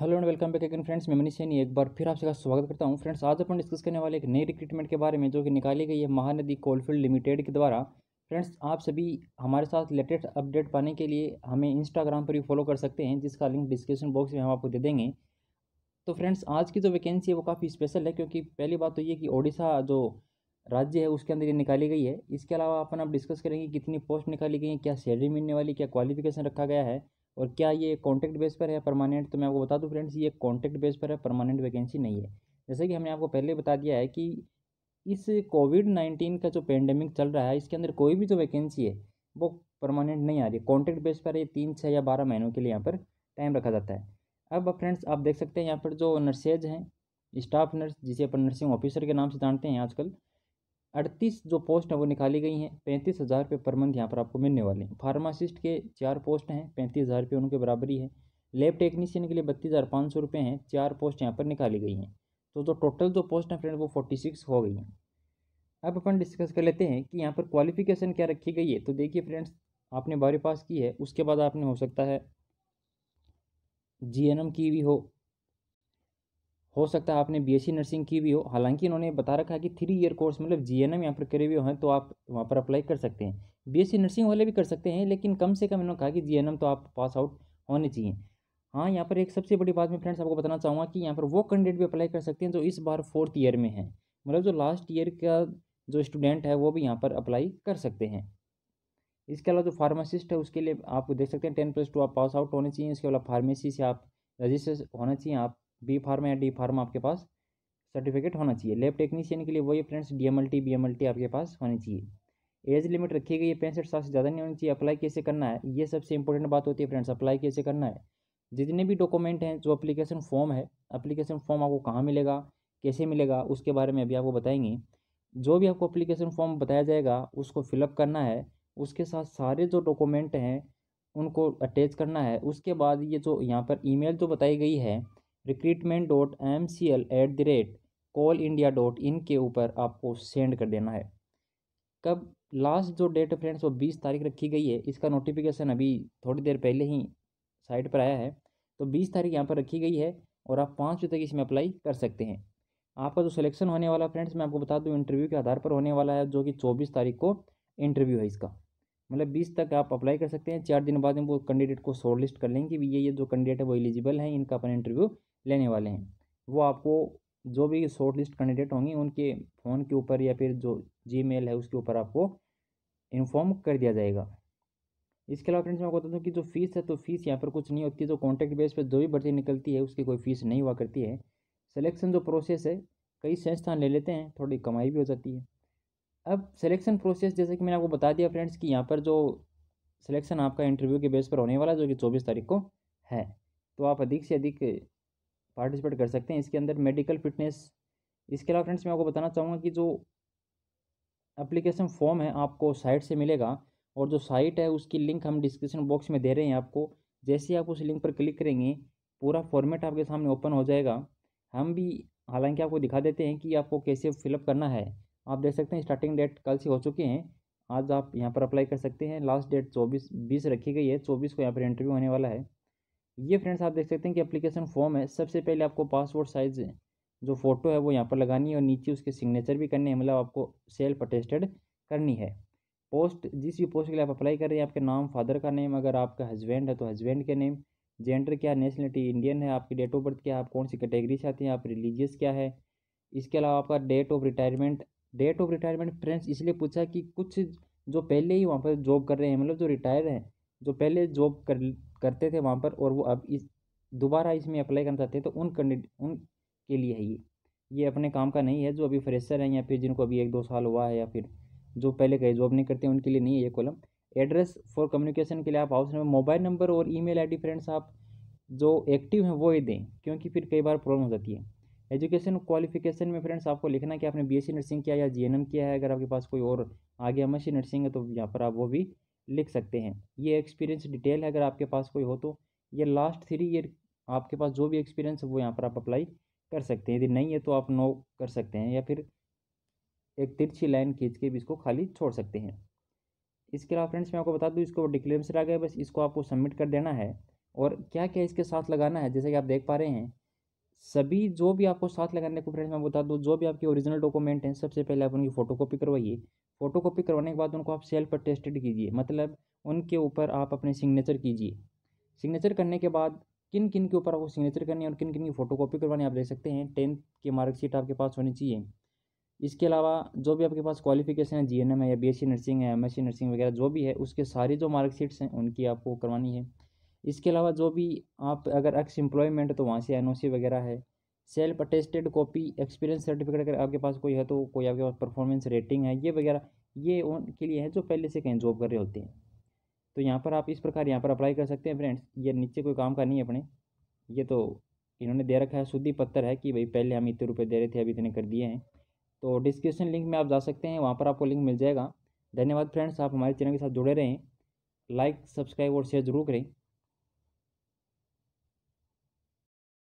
hello and welcome back again friends मैं मनीष सैनी एक बार फिर आप का स्वागत करता हूं फ्रेंड्स आज अपन डिस्कस करने वाले एक नई रिक्रूटमेंट के बारे में जो कि निकाली गई है महानदी कोलफील्ड लिमिटेड के द्वारा फ्रेंड्स आप सभी हमारे साथ लेटेस्ट अपडेट पाने के लिए हमें इंस्टाग्राम पर भी फॉलो कर सकते हैं जिसका लिंक डिस्क्रिप्शन बॉक्स में हम आपको दे देंगे तो फ्रेंड्स आज की जो वैकेंसी है वो काफ़ी स्पेशल है क्योंकि पहली बात तो ये कि ओडिशा जो राज्य है उसके अंदर ये निकाली गई है इसके अलावा अपन आप डिस्कस करेंगे कितनी पोस्ट निकाली गई है क्या सैलरी मिलने वाली क्या क्वालिफिकेशन रखा गया है और क्या ये कॉन्टैक्ट बेस पर है परमानेंट तो मैं आपको बता दूं फ्रेंड्स ये कॉन्टैक्ट बेस पर है परमानेंट वैकेंसी नहीं है जैसे कि हमने आपको पहले बता दिया है कि इस कोविड नाइन्टीन का जो पेंडेमिक चल रहा है इसके अंदर कोई भी जो वैकेंसी है वो परमानेंट नहीं आ रही कॉन्टैक्ट बेस पर ये तीन छः या बारह महीनों के लिए यहाँ पर टाइम रखा जाता है अब फ्रेंड्स आप देख सकते हैं यहाँ पर जो नर्सेज हैं स्टाफ नर्स जिसे अपन नर्सिंग ऑफिसर के नाम से जानते हैं आजकल अड़तीस जो पोस्ट हैं वो निकाली गई हैं पैंतीस हज़ार रुपये पर मंथ यहाँ पर आपको मिलने वाले हैं फार्मासिस्ट के चार पोस्ट हैं पैंतीस हज़ार रुपये उनके बराबरी है लेब टेक्नीशियन के लिए बत्तीस हज़ार पाँच सौ रुपये हैं चार पोस्ट यहाँ पर निकाली गई हैं तो जो तो टोटल जो पोस्ट हैं फ्रेंड वो फोर्टी सिक्स हो गई हैं अब अपन डिस्कस कर लेते हैं कि यहाँ पर क्वालिफिकेशन क्या रखी गई है तो देखिए फ्रेंड्स आपने बारहवीं पास की है उसके बाद आपने हो सकता है जी एन एम की हुई हो हो सकता है आपने बीएससी नर्सिंग की भी हो हालांकि इन्होंने बता रखा है कि थ्री ईयर कोर्स मतलब जी एन एम यहाँ पर करे हुए हैं तो आप वहाँ पर अप्लाई कर सकते हैं बीएससी नर्सिंग वाले भी कर सकते हैं लेकिन कम से कम इन्होंने कहा कि जी तो आप पास आउट होने चाहिए हाँ यहाँ पर एक सबसे बड़ी बात मैं फ्रेंड्स आपको बताना चाहूँगा कि यहाँ पर वो कैंडिडेट भी अप्लाई कर सकते हैं जो इस बार फोर्थ ईयर में है मतलब जो लास्ट ईयर का जो स्टूडेंट है वो भी यहाँ पर अप्लाई कर सकते हैं इसके अलावा जो फार्मासिस्ट है उसके लिए आप देख सकते हैं टेन प्लस टू आप पास आउट होने चाहिए इसके अलावा फार्मेसी से आप रजिस्टर होना चाहिए आप बी फार्म या डी फार्म आपके पास सर्टिफिकेट होना चाहिए लैब टेक्नीशियन के लिए वही friends D M L T B M L T आपके पास होनी चाहिए एज लिमिट रखी गई है पैंसठ साल से ज़्यादा नहीं होनी चाहिए अप्लाई कैसे करना है ये सबसे इंपॉर्टेंट बात होती है फ्रेंड्स अप्लाई कैसे करना है जितने भी डॉक्यूमेंट हैं जो अप्लीकेशन फॉर्म है अप्लीकेशन फॉर्म आपको कहाँ मिलेगा कैसे मिलेगा उसके बारे में अभी आपको बताएंगे जो भी आपको अप्लीकेशन फॉर्म बताया जाएगा उसको फिलअप करना है उसके साथ सारे जो डॉक्यूमेंट हैं उनको अटैच करना है उसके बाद ये जो यहाँ पर ईमेल जो बताई गई है recruitment dot M C L at the rate Coal India dot in के ऊपर आपको सेंड कर देना है कब लास्ट जो डेट है फ्रेंड्स वो बीस तारीख रखी गई है इसका नोटिफिकेशन अभी थोड़ी देर पहले ही साइट पर आया है तो बीस तारीख यहाँ पर रखी गई है और आप पाँच बजे तक इसमें अप्लाई कर सकते हैं आपका जो सिलेक्शन होने वाला फ्रेंड्स मैं आपको बता दूँ इंटरव्यू के आधार पर होने वाला है जो कि चौबीस तारीख को इंटरव्यू है इसका मतलब बीस तक आप अप्लाई कर सकते हैं चार दिन बाद में वो कैंडिडेट को शॉर्ट लिस्ट कर लेंगे कि ये ये जो कैंडिडेट है वो एलिजिबल हैं इनका अपन इंटरव्यू लेने वाले हैं वो आपको जो भी शॉर्ट लिस्ट कैंडिडेट होंगे उनके फ़ोन के ऊपर या फिर जो जी है उसके ऊपर आपको इन्फॉर्म कर दिया जाएगा इसके अलावा फ्रेंड्स मैं आपको बता दूँ कि जो फीस है तो फीस यहाँ पर कुछ नहीं होती जो कॉन्टैक्ट बेस पर जो भी भर्ती निकलती है उसकी कोई फीस नहीं हुआ करती है सिलेक्शन जो प्रोसेस है कई संस्थान ले लेते हैं थोड़ी कमाई भी हो जाती है अब सिलेक्शन प्रोसेस जैसे कि मैंने आपको बता दिया फ्रेंड्स कि यहाँ पर जो सिलेक्शन आपका इंटरव्यू के बेस पर होने वाला जो कि चौबीस तारीख को है तो आप अधिक से अधिक पार्टिसिपेट कर सकते हैं इसके अंदर मेडिकल फिटनेस इसके अलावा फ्रेंड्स मैं आपको बताना चाहूँगा कि जो एप्लीकेशन फॉर्म है आपको साइट से मिलेगा और जो साइट है उसकी लिंक हम डिस्क्रिप्शन बॉक्स में दे रहे हैं आपको जैसे ही आप उस लिंक पर क्लिक करेंगे पूरा फॉर्मेट आपके सामने ओपन हो जाएगा हम भी हालांकि आपको दिखा देते हैं कि आपको कैसे फिलअप करना है आप देख सकते हैं स्टार्टिंग डेट कल से हो चुके हैं आज आप यहाँ पर अप्लाई कर सकते हैं लास्ट डेट चौबीस बीस रखी गई है चौबीस को यहाँ पर इंटरव्यू होने वाला है ये फ्रेंड्स आप देख सकते हैं कि एप्लीकेशन फॉर्म है सबसे पहले आपको पासपोर्ट साइज़ जो फ़ोटो है वो यहाँ पर लगानी है और नीचे उसके सिग्नेचर भी करने हैं मतलब आपको सेल्फ अटेस्टेड करनी है पोस्ट जिस भी पोस्ट के लिए आप अप्लाई कर रहे हैं आपके नाम फादर का नेम अगर आपका हस्बैंड है तो हस्बैंड के नेम जेंडर क्या नेशनलिटी इंडियन है आपकी डेट ऑफ बर्थ क्या आप कौन सी कैटेगरी से आते हैं आप रिलीजियस क्या है इसके अलावा आपका date of retirement date of retirement friends इसलिए पूछा कि कुछ जो पहले ही वहाँ पर जॉब कर रहे हैं मतलब जो रिटायर हैं जो पहले जॉब कर करते थे वहाँ पर और वो अब इस दोबारा इसमें अप्लाई करना चाहते हैं तो उन कैंडिडेट के लिए है ये ये अपने काम का नहीं है जो अभी फ्रेशर हैं या फिर जिनको अभी एक दो साल हुआ है या फिर जो पहले कहीं जॉब नहीं करते उनके लिए नहीं है ये कॉलम एड्रेस फॉर कम्युनिकेशन के लिए आप हाउस नंबर मोबाइल नंबर और ई मेल फ्रेंड्स आप जो एक्टिव हैं वो ही दें क्योंकि फिर कई बार प्रॉब्लम हो जाती है एजुकेशन क्वालिफिकेशन में फ्रेंड्स आपको लिखना कि आपने बी नर्सिंग किया या जी किया है अगर आपके पास कोई और आगे एमएससी नर्सिंग है तो यहाँ पर आप वो भी लिख सकते हैं ये एक्सपीरियंस डिटेल है अगर आपके पास कोई हो तो ये लास्ट थ्री ईयर आपके पास जो भी एक्सपीरियंस है वो यहाँ पर आप अप्लाई कर सकते हैं यदि नहीं है तो आप नो कर सकते हैं या फिर एक तिरछी लाइन खींच के भी इसको खाली छोड़ सकते हैं इसके अलावा फ्रेंड्स मैं आपको बता दूँ इसको डिक्लेम्स आ गया बस इसको आपको सबमिट कर देना है और क्या क्या इसके साथ लगाना है जैसे कि आप देख पा रहे हैं सभी जो भी आपको साथ लगाने को फ्रेंड्स मैं बता दूँ जो भी आपके ओरिजिनल डॉक्यूमेंट हैं सबसे पहले आप उनकी फ़ोटो कॉपी करवाइए फ़ोटो कॉपी करवाने के बाद उनको आप सेल्फ पर टेस्टेड कीजिए मतलब उनके ऊपर आप अपने सिग्नेचर कीजिए सिग्नेचर करने के बाद किन किन के ऊपर आपको सिग्नेचर करनी है और किन किन की फ़ोटो कॉपी करवानी आप देख सकते हैं टेंथ की मार्कशीट आपके पास होनी चाहिए इसके अलावा जो भी आपके पास क्वालिफिकेशन है जी एन एम है या बी एस सी नर्सिंग है एम एस सी नर्सिंग वगैरह जो भी है उसके सारी जो मार्कशीट्स हैं उनकी आपको करवानी है इसके अलावा जो भी आप अगर एक्स एम्प्लॉयमेंट तो वहाँ से एन वगैरह है self attested copy experience certificate अगर आपके पास कोई है तो कोई आपके पास परफॉर्मेंस रेटिंग है ये वगैरह ये उनके लिए है जो पहले से कहीं जॉब कर रहे होते हैं तो यहाँ पर आप इस प्रकार यहाँ पर अप्लाई कर सकते हैं फ्रेंड्स ये नीचे कोई काम का नहीं है अपने ये तो इन्होंने दे रखा है शुद्धि पत्थर है कि भाई पहले हम इतने रुपये दे रहे थे अभी इतने कर दिए हैं तो डिस्क्रिप्शन लिंक में आप जा सकते हैं वहाँ पर आपको लिंक मिल जाएगा धन्यवाद फ्रेंड्स आप हमारे चैनल के साथ जुड़े रहें लाइक सब्सक्राइब और शेयर जरूर करें